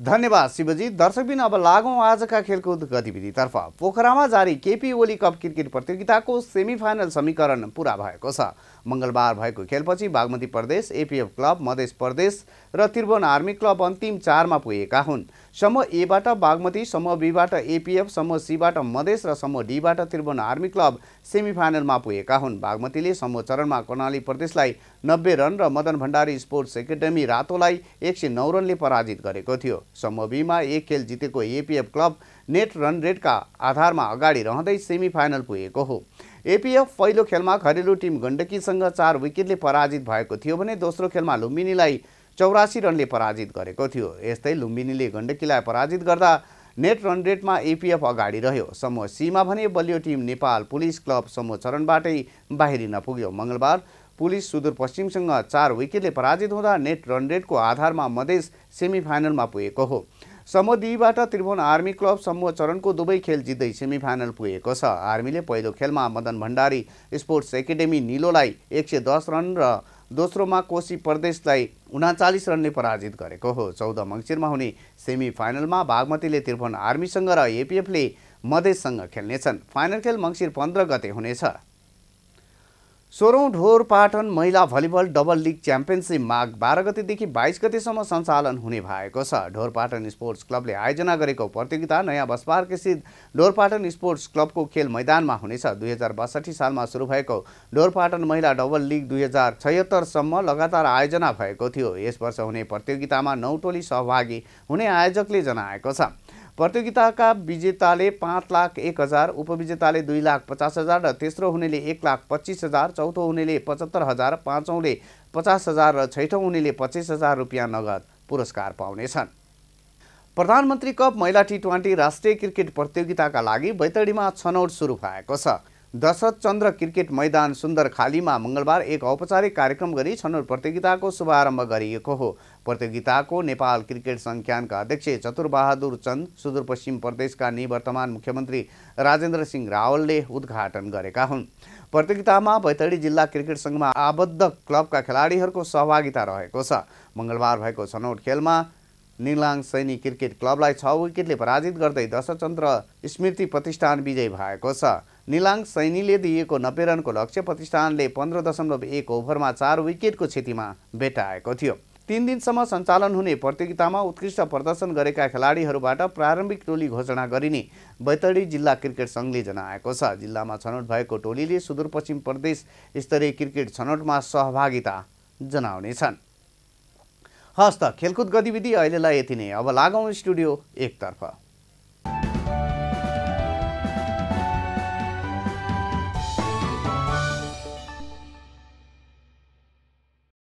धन्यवाद शिवजी दर्शकबिन अब लागौँ आजका खेलकुद गतिविधितर्फ पोखरामा जारी केपी ओली कप क्रिकेट प्रतियोगिताको सेमिफाइनल समीकरण पुरा भएको छ मङ्गलबार भएको खेलपछि बागमती प्रदेश एपिएफ क्लब मधेस प्रदेश र त्रिभुवन आर्मी क्लब अन्तिम चारमा पुगेका हुन् समूह एबाट बागमती समूह बीबाट एपिएफ समूह सीबाट मधेस र समूह डीबाट त्रिभुवन आर्मी क्लब सेमिफाइनलमा पुगेका हुन् बागमतीले समूह चरणमा कर्णाली प्रदेशलाई नब्बे रन र मदन भण्डारी स्पोर्ट्स एकाडेमी रातोलाई एक सय नौ रनले पराजित गरेको थियो समूह बीमा एक खेल जितेको एपिएफ क्लब नेट रन रेटका आधारमा अगाडि रहँदै सेमिफाइनल पुगेको हो एपिएफ पहिलो खेलमा घरेलु टिम गण्डकीसँग चार विकेटले पराजित भएको थियो भने दोस्रो खेलमा लुम्बिनीलाई चौरासी रनले पराजित गरेको थियो यस्तै लुम्बिनीले गण्डकीलाई पराजित गर्दा नेट रन रेटमा एपिएफ अगाडि रह्यो समूह सीमा भने बलियो टिम नेपाल पुलिस क्लब समूह चरणबाटै बाहिरिन पुग्यो मङ्गलबार पुलिस सुदूरपश्चिमसँग चार विकेटले पराजित हुँदा नेट रन रेटको आधारमा मधेस सेमिफाइनलमा पुगेको हो समूह दुईबाट त्रिभुवन आर्मी क्लब समूह चरणको दुवै खेल जित्दै सेमिफाइनल पुगेको छ आर्मीले पहिलो खेलमा मदन भण्डारी स्पोर्ट्स एकाडेमी निलोलाई एक सय दस रन र दोस्रोमा कोशी प्रदेशलाई उनाचालिस रनले पराजित गरेको हो चौध मङ्सिरमा हुने सेमी फाइनलमा बागमतीले त्रिभुवन आर्मीसँग र एपिएफले मधेससँग खेल्नेछन् फाइनल खेल मङ्सिर पन्ध्र गते हुनेछ सोह्रौँ ढोर पाटन महिला भलिबल डबल लिग च्याम्पियनसिप माघ बाह्र गतिदेखि बाइस गतिसम्म सञ्चालन हुने भएको छ ढोरपाटन स्पोर्ट्स क्लबले आयोजना गरेको प्रतियोगिता नयाँ बसपार्क स्थित ढोरपाटन स्पोर्ट्स क्लबको खेल मैदानमा हुनेछ दुई हजार बासठी सालमा सुरु भएको ढोरपाटन महिला डबल लिग दुई हजार छयत्तरसम्म लगातार आयोजना भएको थियो यस वर्ष हुने प्रतियोगितामा नौ टोली सहभागी हुने आयोजकले जनाएको छ प्रतियोगिताका विजेताले पाँच लाख एक हजार उपविजेताले दुई लाख पचास हजार र तेस्रो हुनेले एक लाख पच्चिस हजार चौथो हुनेले पचहत्तर हजार पाँचौँले पचास हजार र छैठौँ हुनेले पच्चिस हजार रुपियाँ नगद पुरस्कार पाउनेछन् प्रधानमन्त्री कप महिला टी ट्वेन्टी राष्ट्रिय क्रिकेट प्रतियोगिताका लागि बैतडीमा छनौट सुरु भएको छ चन्द्र क्रिकेट मैदान सुन्दर खालीमा मङ्गलबार एक औपचारिक कार्यक्रम गरी छनौट प्रतियोगिताको शुभारम्भ गरिएको हो प्रतियोगिताको नेपाल क्रिकेट सङ्ख्यानका अध्यक्ष चतुरबहादुर चन्द सुदूरपश्चिम प्रदेशका निवर्तमान मुख्यमन्त्री राजेन्द्र सिंह रावलले उद्घाटन गरेका हुन् प्रतियोगितामा बैतडी जिल्ला क्रिकेट सङ्घमा आबद्ध क्लबका खेलाडीहरूको सहभागिता रहेको छ मङ्गलबार भएको छनौट खेलमा निलाङ सैनिक क्रिकेट क्लबलाई छ विकेटले पराजित गर्दै दशचन्द्र स्मृति प्रतिष्ठान विजयी भएको छ निलाङ सैनीले दिएको नब्बे रनको लक्ष्य प्रतिष्ठानले पन्ध्र दशमलव एक ओभरमा चार विकेटको क्षतिमा भेटाएको थियो तिन दिनसम्म सञ्चालन हुने प्रतियोगितामा उत्कृष्ट प्रदर्शन गरेका खेलाडीहरूबाट प्रारम्भिक टोली घोषणा गरिने बैतडी जिल्ला क्रिकेट सङ्घले जनाएको छ जिल्लामा छनौट भएको टोलीले सुदूरपश्चिम प्रदेश स्तरीय क्रिकेट छनौटमा सहभागिता जनाउनेछन् हस्त खेलकुद गतिविधि अहिलेलाई यति नै अब लागौँ स्टुडियो एकतर्फ